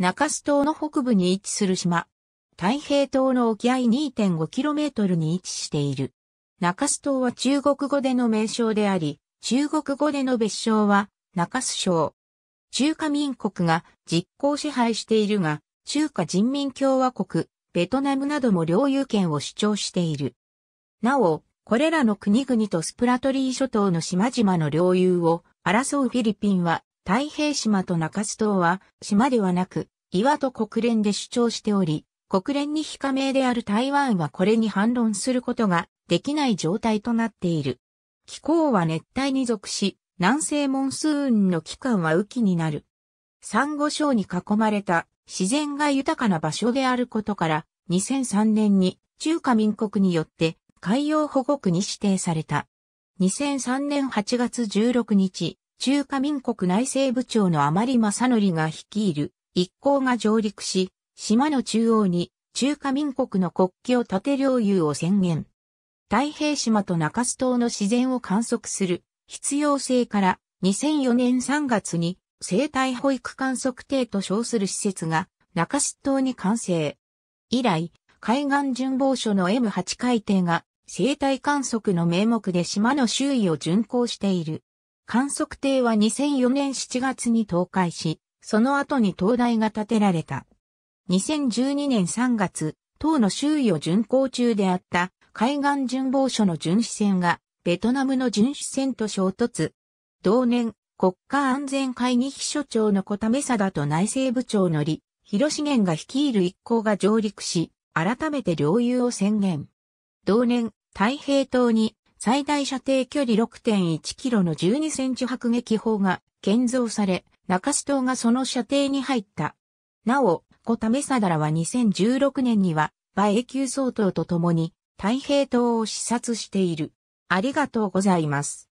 中洲島の北部に位置する島。太平島の沖合 2.5km に位置している。中洲島は中国語での名称であり、中国語での別称は中洲省。中華民国が実効支配しているが、中華人民共和国、ベトナムなども領有権を主張している。なお、これらの国々とスプラトリー諸島の島々の領有を争うフィリピンは太平島と中洲島は、島ではなく、岩と国連で主張しており、国連に非加盟である台湾はこれに反論することができない状態となっている。気候は熱帯に属し、南西モンスーンの期間は雨季になる。珊瑚礁に囲まれた自然が豊かな場所であることから、2003年に中華民国によって海洋保護区に指定された。2003年8月16日、中華民国内政部長の余正則が率いる一行が上陸し、島の中央に中華民国の国旗を立て領有を宣言。太平島と中洲島の自然を観測する必要性から2004年3月に生態保育観測艇と称する施設が中洲島に完成。以来、海岸巡防署の M8 海底が生態観測の名目で島の周囲を巡行している。観測艇は2004年7月に倒壊し、その後に灯台が建てられた。2012年3月、党の周囲を巡航中であった海岸巡防署の巡視船がベトナムの巡視船と衝突。同年、国家安全会議秘書長の小為貞と内政部長の李、広重が率いる一行が上陸し、改めて領有を宣言。同年、太平島に最大射程距離6.1キロの12センチ迫撃砲が建造され、中須島がその射程に入った。なお、小為貞らは2016年には、馬英九総統と共に太平島を視察している。ありがとうございます。